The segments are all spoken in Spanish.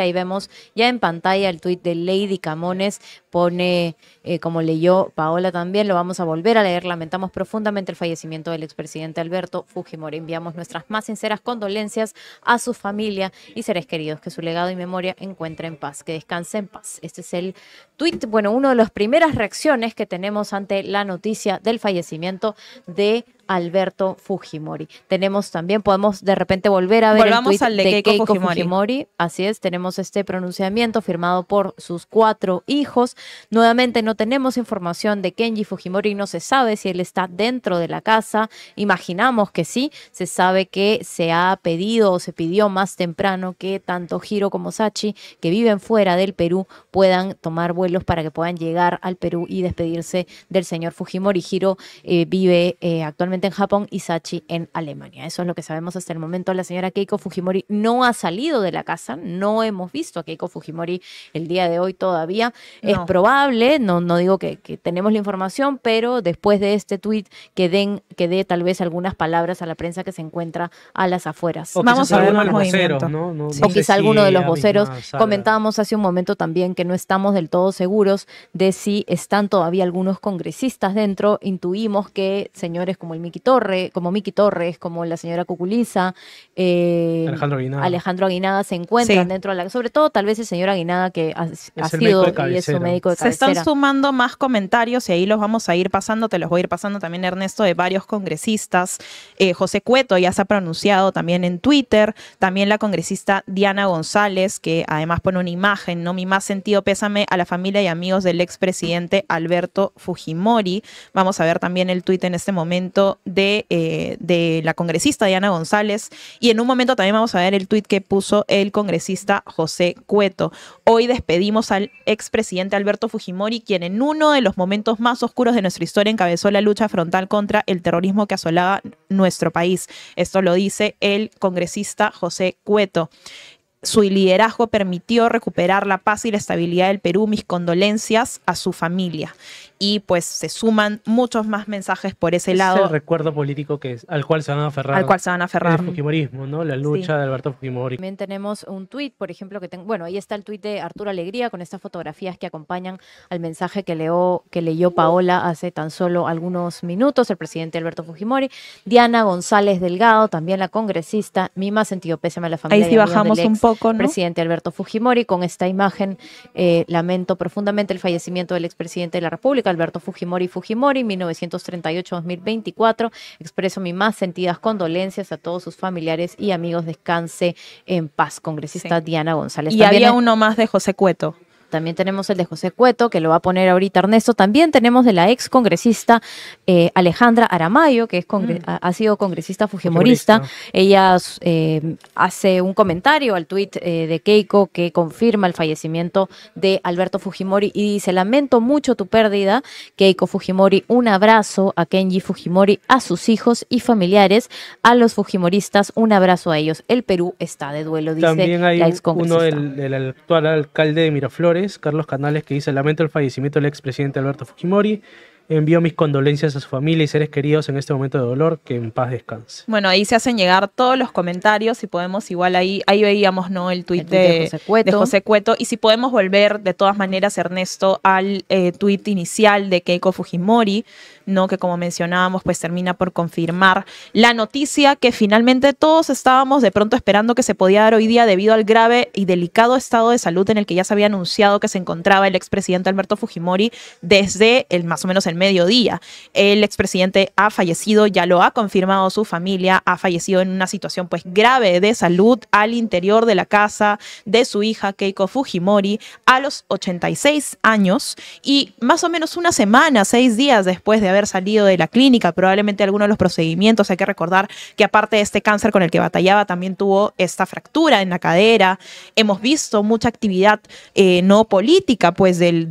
ahí vemos ya en pantalla el tuit de Lady Camones pone, eh, como leyó Paola también, lo vamos a volver a leer. Lamentamos profundamente el fallecimiento del expresidente Alberto Fujimori. Enviamos nuestras más sinceras condolencias a su familia y seres queridos. Que su legado y memoria encuentren paz, que descanse en paz. Este es el tuit, bueno, uno de las primeras reacciones que tenemos ante la noticia del fallecimiento de Alberto Fujimori. Tenemos también, podemos de repente volver a ver el tweet de, Keiko, Fujimori. Así es, tenemos este pronunciamiento firmado por sus cuatro hijos. Nuevamente no tenemos información de Kenji Fujimori, no se sabe si él está dentro de la casa, imaginamos que sí, se sabe que se ha pedido o se pidió más temprano que tanto Hiro como Sachi, que viven fuera del Perú, puedan tomar vuelos para que puedan llegar al Perú y despedirse del señor Fujimori. Hiro eh, vive eh, actualmente en Japón y Sachi en Alemania. Eso es lo que sabemos hasta el momento. La señora Keiko Fujimori no ha salido de la casa, no hemos visto a Keiko Fujimori el día de hoy todavía probable, no, digo que, tenemos la información, pero después de este tuit que den, que dé tal vez algunas palabras a la prensa que se encuentra a las afueras. O Vamos a ver quizá alguno de los voceros. Comentábamos hace un momento también que no estamos del todo seguros de si están todavía algunos congresistas dentro. Intuimos que señores como el Miki Torre, como Miki Torres, como la señora Cuculiza, eh, Alejandro, Aguinada, Alejandro, se encuentran dentro la, sobre todo tal vez el señor Aguinada que ha, sido y su médico se están sumando más comentarios y ahí los vamos a ir pasando, te los voy a ir pasando también Ernesto de varios congresistas. Eh, José Cueto ya se ha pronunciado también en Twitter, también la congresista Diana González, que además pone una imagen, ¿no? Mi más sentido pésame a la familia y amigos del expresidente Alberto Fujimori. Vamos a ver también el tuit en este momento de, eh, de la congresista Diana González y en un momento también vamos a ver el tuit que puso el congresista José Cueto. Hoy despedimos al expresidente Alberto Fujimori, quien en uno de los momentos más oscuros de nuestra historia encabezó la lucha frontal contra el terrorismo que asolaba nuestro país. Esto lo dice el congresista José Cueto. Su liderazgo permitió recuperar la paz y la estabilidad del Perú. Mis condolencias a su familia. Y pues se suman muchos más mensajes por ese lado. Es el recuerdo político que es, al cual se van a aferrar. Al cual se van a aferrar. El fujimorismo, ¿no? La lucha de Alberto Fujimori. También tenemos un tuit, por ejemplo, que tengo, bueno, ahí está el tuit de Arturo Alegría con estas fotografías que acompañan al mensaje que, que leyó Paola hace tan solo algunos minutos, el presidente Alberto Fujimori. Diana González Delgado, también la congresista. Mima sentido pésame a la familia. Ahí sí bajamos un poco con presidente Alberto Fujimori con esta imagen. Eh, lamento profundamente el fallecimiento del expresidente de la República, Alberto Fujimori Fujimori, 1938-2024. Expreso mis más sentidas condolencias a todos sus familiares y amigos. Descanse en paz, congresista Diana González. Y había uno más de José Cueto también tenemos el de José Cueto, que lo va a poner ahorita Ernesto. También tenemos de la ex congresista eh, Alejandra Aramayo, que es mm. ha, sido congresista fujimorista. Ella eh, hace un comentario al tuit eh, de Keiko que confirma el fallecimiento de Alberto Fujimori y dice: Lamento mucho tu pérdida, Keiko Fujimori. Un abrazo a Kenji Fujimori, a sus hijos y familiares, a los Fujimoristas. Un abrazo a ellos. El Perú está de duelo, dice la ex Uno, del actual alcalde de Miraflores Carlos Canales, que dice, lamento el fallecimiento del expresidente Alberto Fujimori. Envío mis condolencias a su familia y seres queridos en este momento de dolor, que en paz descanse. Bueno, ahí se hacen llegar todos los comentarios, y podemos igual ahí, ahí veíamos, ¿no? El tuit de, José Cueto. Y si podemos volver, de todas maneras, Ernesto, al eh, tuit inicial de Keiko Fujimori, ¿no? Que como mencionábamos, pues termina por confirmar la noticia que finalmente todos estábamos de pronto esperando que se podía dar hoy día debido al grave y delicado estado de salud en el que ya se había anunciado que se encontraba el expresidente Alberto Fujimori desde el más o menos el mediodía. El expresidente ha fallecido, ya lo ha confirmado su familia, ha fallecido en una situación pues grave de salud al interior de la casa de su hija Keiko Fujimori a los 86 años y más o menos una semana, seis días después de haber salido de la clínica, probablemente algunos de los procedimientos. Hay que recordar que aparte de este cáncer con el que batallaba, también tuvo esta fractura en la cadera. Hemos visto mucha actividad eh, no política pues del,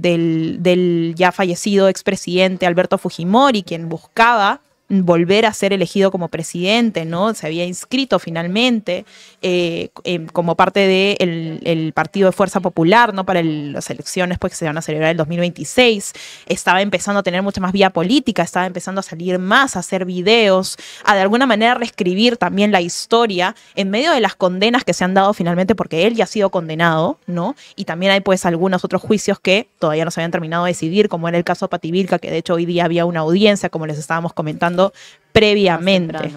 del ya fallecido expresidente Alberto Fujimori, quien buscaba volver a ser elegido como presidente, ¿no? Se había inscrito finalmente eh, em, como parte del de el Partido de Fuerza Popular, ¿no? Para las elecciones pues, que se van a celebrar el 2026. Estaba empezando a tener mucha más vía política, estaba empezando a salir más, a hacer videos, a de alguna manera reescribir también la historia en medio de las condenas que se han dado finalmente porque él ya ha sido condenado, ¿no? Y también hay pues algunos otros juicios que todavía no se habían terminado de decidir, como era el caso Pativilca, que de hecho hoy día había una audiencia, como les estábamos comentando previamente.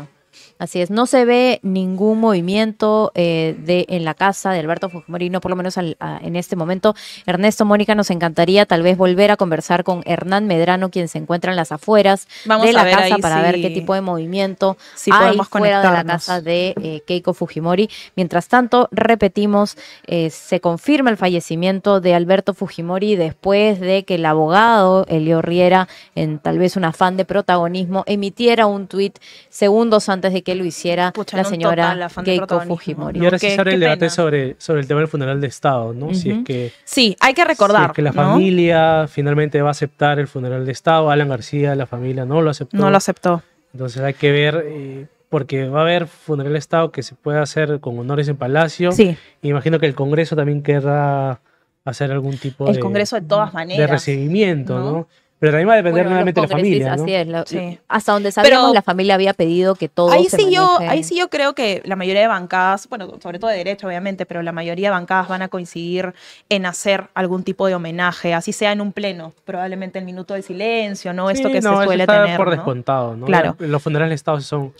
Así es, no se ve ningún movimiento eh, de, en la casa de Alberto Fujimori, no por lo menos en este momento. Ernesto, Mónica, nos encantaría tal vez volver a conversar con Hernán Medrano, quien se encuentra en las afueras de la casa para ver qué tipo de movimiento si hay fuera de la casa de eh, Keiko Fujimori. Mientras tanto, repetimos, eh, se confirma el fallecimiento de Alberto Fujimori después de que el abogado Elio Riera, en tal vez un afán de protagonismo, emitiera un tuit segundos antes de que lo hiciera la señora Keiko Fujimori. Y ahora sí el debate sobre, sobre el tema del funeral de Estado, ¿no? Si es que... Sí, hay que recordar. Porque que la familia finalmente va a aceptar el funeral de Estado. Alan García, la familia no lo aceptó. No lo aceptó. Entonces hay que ver... Eh, porque va a haber funeral de Estado que se pueda hacer con honores en Palacio. Sí. imagino que el Congreso también querrá hacer algún tipo de... El Congreso de todas maneras. De recibimiento, ¿no? Pero también va a depender nuevamente de la familia. ¿no? Así Hasta donde sabemos, la familia había pedido que todo ahí sí yo Ahí sí yo creo que la mayoría de bancadas, bueno, sobre todo de derecha, obviamente, pero la mayoría de bancadas van a coincidir en hacer algún tipo de homenaje, así sea en un pleno, probablemente el minuto de silencio, ¿no? Esto que se suele tener. por ¿no? descontado, ¿no? Claro. Los funerales de Estado son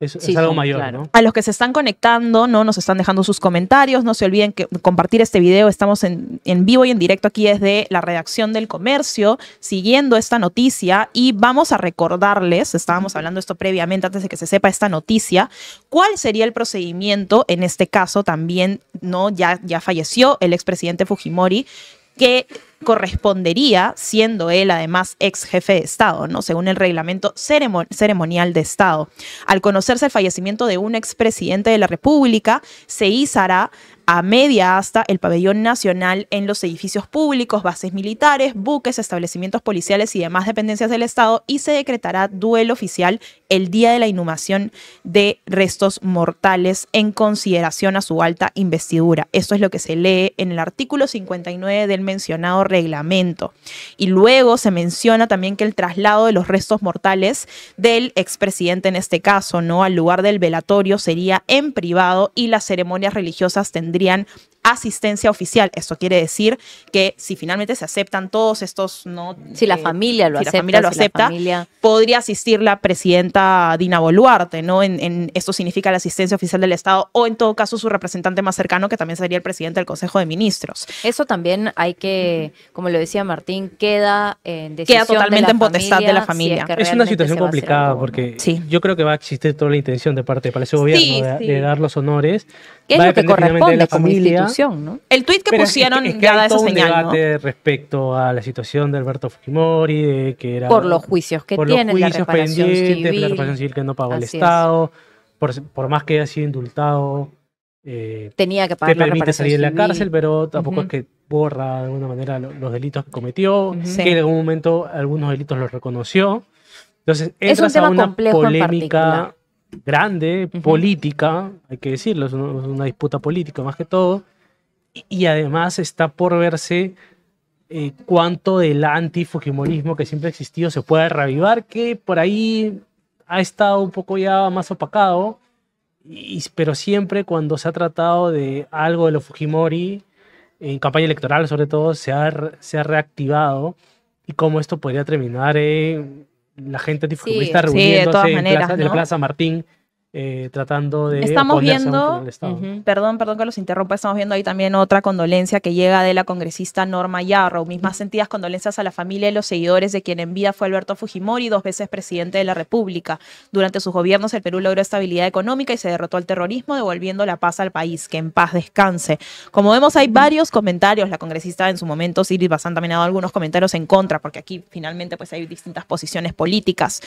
es, algo mayor, ¿no? A los que se están conectando, ¿no? Nos están dejando sus comentarios. No se olviden que compartir este video. Estamos en, vivo y en directo aquí desde la redacción del comercio, siguiendo esta noticia. Y vamos a recordarles, estábamos hablando esto previamente antes de que se sepa esta noticia, cuál sería el procedimiento en este caso también, ¿no? Ya, ya falleció el expresidente Fujimori, que correspondería, siendo él además ex jefe de Estado, ¿no? según el reglamento ceremonial de Estado. Al conocerse el fallecimiento de un expresidente de la República, se izará a media hasta el pabellón nacional en los edificios públicos, bases militares, buques, establecimientos policiales y demás dependencias del Estado y se decretará duelo oficial el día de la inhumación de restos mortales en consideración a su alta investidura. Esto es lo que se lee en el artículo 59 del mencionado reglamento. Y luego se menciona también que el traslado de los restos mortales del expresidente en este caso, ¿no? Al lugar del velatorio sería en privado y las ceremonias religiosas tendrían tendrían asistencia oficial. Esto quiere decir que si finalmente se aceptan todos estos no si la eh, familia lo si acepta, la familia lo acepta, podría asistir la presidenta Dina Boluarte, ¿no? En, esto significa la asistencia oficial del Estado o en todo caso su representante más cercano que también sería el presidente del Consejo de Ministros. Eso también hay que, como lo decía Martín, queda en decisión queda totalmente en potestad de la familia. es, una situación complicada porque yo creo que va a existir toda la intención de parte de Palacio Gobierno de, dar los honores. ¿Qué es lo que corresponde de la familia el tuit que pusieron es que, un debate respecto a la situación de Alberto Fujimori, de que era. Por los juicios que por tiene, los juicios la civil. la civil que no pagó el Estado, por, más que haya sido indultado. Eh, tenía que pagar. Te permite salir de la cárcel, pero tampoco es que borra de alguna manera los, delitos que cometió, que en algún momento algunos delitos los reconoció. Entonces, es una polémica grande, política, hay que decirlo, es una disputa política más que todo, y además está por verse eh, cuánto del anti-fujimorismo que siempre ha existido se puede reavivar, que por ahí ha estado un poco ya más opacado, pero siempre cuando se ha tratado de algo de lo Fujimori, en campaña electoral sobre todo, se ha, se ha reactivado y cómo esto podría terminar la gente antifujimorista reuniéndose de en la Plaza Martín eh, tratando de estamos viendo, perdón, perdón que los interrumpa, estamos viendo ahí también otra condolencia que llega de la congresista Norma Yarrow. Mis más sentidas condolencias a la familia y los seguidores de quien en vida fue Alberto Fujimori, dos veces presidente de la República. Durante sus gobiernos el Perú logró estabilidad económica y se derrotó al terrorismo, devolviendo la paz al país. Que en paz descanse. Como vemos, hay varios comentarios. La congresista en su momento, Silvia han también ha dado algunos comentarios en contra, porque aquí finalmente pues hay distintas posiciones políticas.